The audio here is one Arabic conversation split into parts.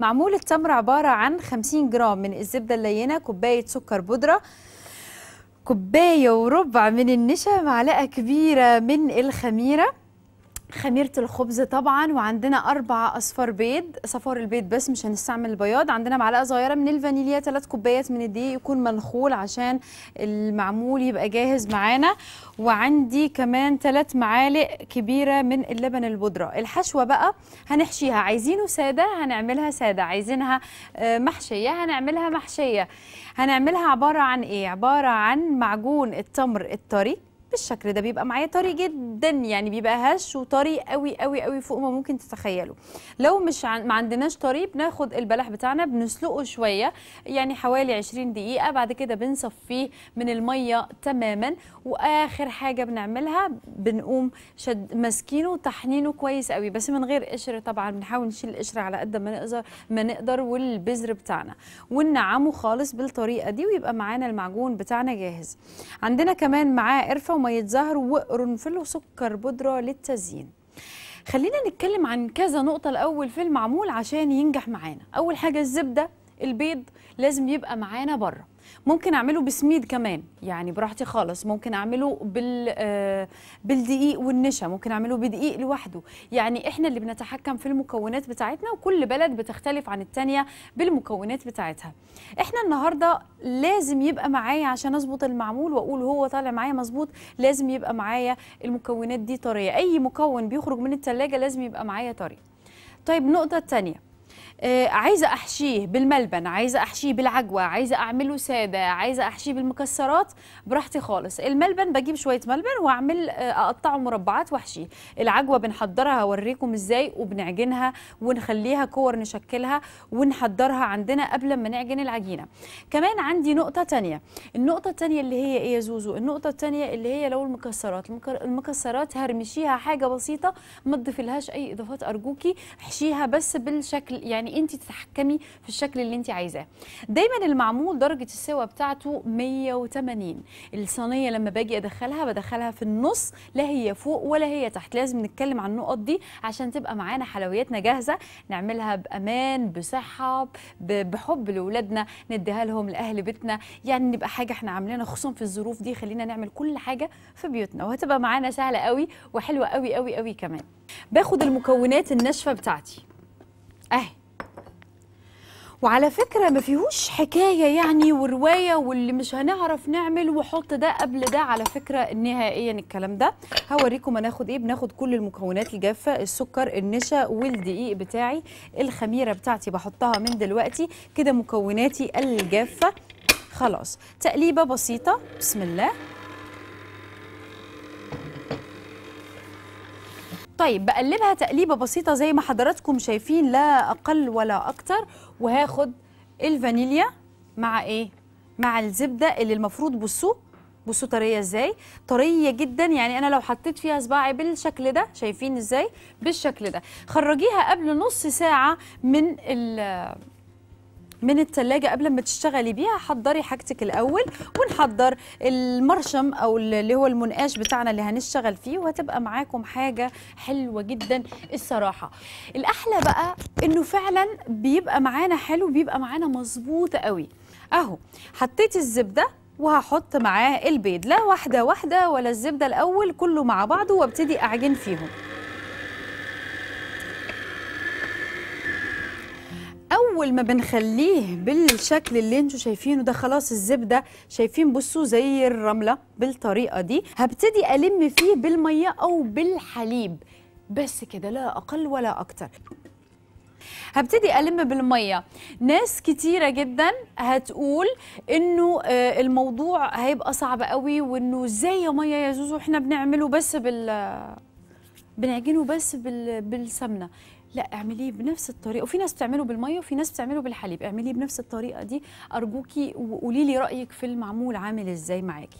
معمول التمر عبارة عن 50 جرام من الزبدة اللينة كوباية سكر بودرة كوباية وربع من النشا معلقة كبيرة من الخميرة خميرة الخبز طبعا وعندنا أربع أصفار بيض صفار البيض بس مش هنستعمل البياض عندنا معلقة صغيرة من الفانيليا ثلاث كوبايات من الدقيق يكون منخول عشان المعمول يبقى جاهز معانا وعندي كمان ثلاث معالق كبيرة من اللبن البودرة الحشوة بقى هنحشيها عايزينه سادة هنعملها سادة عايزينها آه، محشية هنعملها محشية هنعملها عبارة عن إيه؟ عبارة عن معجون التمر الطري بالشكل ده بيبقى معايا طري جدا يعني بيبقى هش وطري قوي قوي قوي فوق ما ممكن تتخيله لو مش عن... ما عندناش طري بناخد البلح بتاعنا بنسلقه شويه يعني حوالي 20 دقيقه بعد كده بنصفيه من الميه تماما واخر حاجه بنعملها بنقوم شد ماسكينه وطحنينه كويس قوي بس من غير قشر طبعا بنحاول نشيل القشر على قد ما نقدر ما نقدر والبذر بتاعنا وننعمه خالص بالطريقه دي ويبقى معانا المعجون بتاعنا جاهز عندنا كمان معاه قرفه وميه زهر وقرنفل وسكر بودره للتزيين خلينا نتكلم عن كذا نقطة الأول في المعمول عشان ينجح معانا أول حاجة الزبدة البيض لازم يبقى معانا بره ممكن اعمله بسميد كمان يعني براحتي خالص ممكن اعمله بال آه، بالدقيق والنشا ممكن اعمله بدقيق لوحده يعني احنا اللي بنتحكم في المكونات بتاعتنا وكل بلد بتختلف عن الثانيه بالمكونات بتاعتها احنا النهارده لازم يبقى معايا عشان اظبط المعمول واقول هو طالع معايا مظبوط لازم يبقى معايا المكونات دي طريه اي مكون بيخرج من الثلاجه لازم يبقى معايا طري طيب النقطه الثانيه آه، عايزه احشيه بالملبن عايزه احشيه بالعجوه عايزه اعمله ساده عايزه احشيه بالمكسرات براحتي خالص الملبن بجيب شويه ملبن واعمل آه، اقطعه مربعات واحشيه العجوه بنحضرها هوريكم ازاي وبنعجنها ونخليها كور نشكلها ونحضرها عندنا قبل ما نعجن العجينه كمان عندي نقطه تانية النقطه الثانيه اللي هي ايه يا زوزو النقطه الثانيه اللي هي لو المكسرات المكسرات هرمشيها حاجه بسيطه ما تضيفلهاش اي اضافات ارجوكي احشيها بس بالشكل يعني يعني انت تتحكمي في الشكل اللي انت عايزاه دايما المعمول درجه السوا بتاعته 180 الصينيه لما باجي ادخلها بدخلها في النص لا هي فوق ولا هي تحت لازم نتكلم عن النقط دي عشان تبقى معانا حلوياتنا جاهزه نعملها بامان بصحه بحب لاولادنا نديها لهم لاهل بيتنا يعني نبقى حاجه احنا عاملينها خصوصا في الظروف دي خلينا نعمل كل حاجه في بيوتنا وهتبقى معانا سهله قوي وحلوه قوي قوي قوي كمان باخد المكونات الناشفه بتاعتي اهي وعلى فكرة ما فيهوش حكاية يعني ورواية واللي مش هنعرف نعمل وحط ده قبل ده على فكرة نهائيا الكلام ده هوريكم هناخد ايه بناخد كل المكونات الجافة السكر النشا والدقيق بتاعي الخميرة بتاعتي بحطها من دلوقتي كده مكوناتي الجافة خلاص تقليبة بسيطة بسم الله طيب بقلبها تقليبه بسيطه زي ما حضراتكم شايفين لا اقل ولا اكتر وهاخد الفانيليا مع ايه مع الزبده اللي المفروض بصوا بصوا طريه ازاي طريه جدا يعني انا لو حطيت فيها صباعي بالشكل ده شايفين ازاي بالشكل ده خرجيها قبل نص ساعه من من التلاجة قبل ما تشتغلي بيها حضري حاجتك الأول ونحضر المرشم أو اللي هو المنقاش بتاعنا اللي هنشتغل فيه وهتبقى معاكم حاجة حلوة جدا الصراحة الأحلى بقى إنه فعلا بيبقى معانا حلو بيبقى معانا مظبوط قوي أهو حطيت الزبدة وهحط معاه البيض لا واحدة واحدة ولا الزبدة الأول كله مع بعضه وابتدي أعجن فيهم اول ما بنخليه بالشكل اللي انتم شايفينه ده خلاص الزبده شايفين بصوا زي الرمله بالطريقه دي هبتدي الم فيه بالميه او بالحليب بس كده لا اقل ولا اكتر هبتدي الم بالميه ناس كتيره جدا هتقول انه آه، الموضوع هيبقى صعب قوي وانه ازاي يا ميه يا زوزو احنا بنعمله بس بال بنعجنه بس بال... بالسمنه لا اعمليه بنفس الطريقه وفي ناس بتعمله بالميه وفي ناس بتعمله بالحليب اعمليه بنفس الطريقه دي ارجوكي وقولي لي رايك في المعمول عامل ازاي معاكي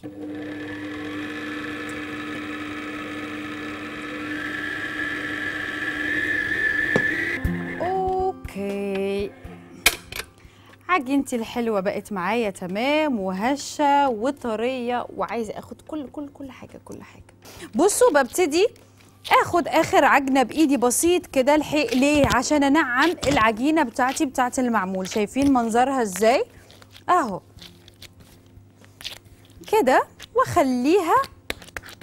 اوكي عجينتي الحلوه بقت معايا تمام وهشه وطريه وعايزه اخد كل كل كل حاجه كل حاجه بصوا ببتدي اخد اخر عجنه بايدي بسيط كده الحق ليه عشان انعم العجينه بتاعتي بتاعت المعمول شايفين منظرها ازاي اهو كده واخليها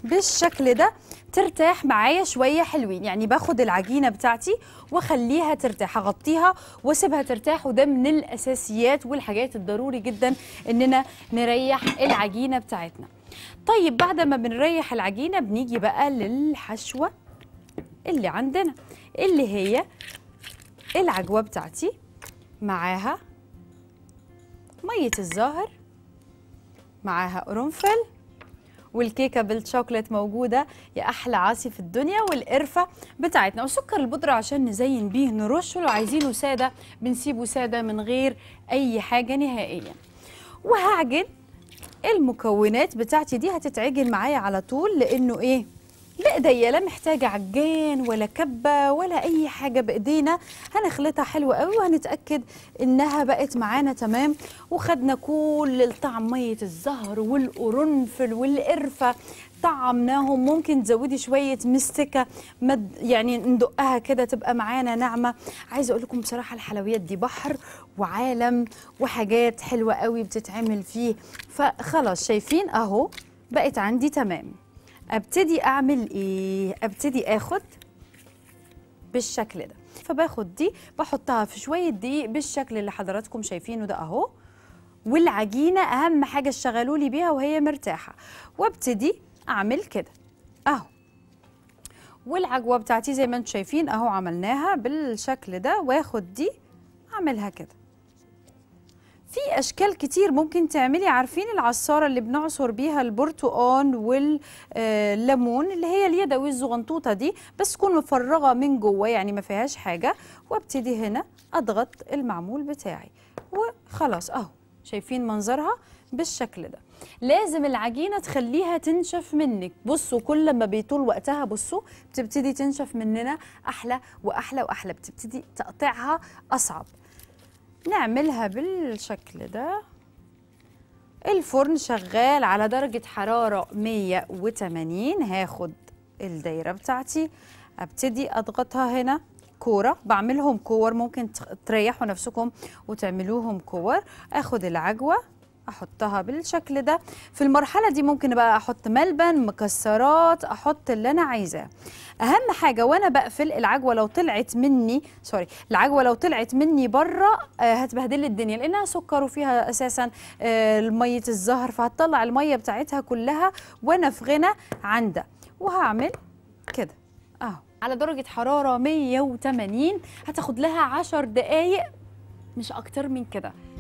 بالشكل ده ترتاح معايا شوية حلوين يعني باخد العجينة بتاعتي واخليها ترتاح اغطيها واسيبها ترتاح وده من الاساسيات والحاجات الضروري جدا اننا نريح العجينة بتاعتنا طيب بعد ما بنريح العجينه بنيجي بقى للحشوه اللي عندنا اللي هي العجوه بتاعتي معاها ميه الزهر معاها قرنفل والكيكه بالشوكليت موجوده يا احلى عاصي في الدنيا والقرفه بتاعتنا وسكر البودره عشان نزين بيه نرشه لو عايزينه ساده بنسيبه ساده من غير اي حاجه نهائيا وهعجن المكونات بتاعتي دي هتتعجن معايا على طول لانه ايه لا ايديا لا محتاجه عجان ولا كبه ولا اي حاجه بايدينا هنخلطها حلو قوي وهنتاكد انها بقت معانا تمام وخدنا كل طعميه الزهر والقرنفل والقرفه طعمناهم ممكن تزودي شويه مستكه مد يعني ندقها كده تبقى معانا ناعمه عايزه اقول لكم بصراحه الحلويات دي بحر وعالم وحاجات حلوه قوي بتتعمل فيه فخلاص شايفين اهو بقت عندي تمام ابتدي اعمل ايه ابتدي اخد بالشكل ده فباخد دي بحطها في شويه دقيق بالشكل اللي حضراتكم شايفينه ده اهو والعجينه اهم حاجه اشتغلوا لي بيها وهي مرتاحه وابتدي اعمل كده اهو والعجوه بتاعتي زي ما انتم شايفين اهو عملناها بالشكل ده واخد دي اعملها كده في اشكال كتير ممكن تعملي عارفين العصاره اللي بنعصر بيها البرتقال والليمون اللي هي اليدوي الزغنطوطه دي بس تكون مفرغه من جوه يعني ما فيهاش حاجه وابتدي هنا اضغط المعمول بتاعي وخلاص اهو شايفين منظرها بالشكل ده لازم العجينه تخليها تنشف منك بصوا كل ما بيطول وقتها بصوا بتبتدي تنشف مننا احلى واحلى واحلى بتبتدي تقطعها اصعب نعملها بالشكل ده الفرن شغال على درجة حرارة 180 هاخد الدايرة بتاعتي ابتدي اضغطها هنا كوره بعملهم كور ممكن تريحوا نفسكم وتعملوهم كور اخد العجوه احطها بالشكل ده في المرحله دي ممكن بقى احط ملبن مكسرات احط اللي انا عايزاه اهم حاجه وانا بقفل العجوه لو طلعت مني سوري العجوه لو طلعت مني بره آه، هتبهدل لي الدنيا لانها سكر وفيها اساسا آه، ميه الزهر فهتطلع الميه بتاعتها كلها وانا في غنى عن ده وهعمل كده اهو على درجه حراره 180 هتاخد لها 10 دقائق مش اكتر من كده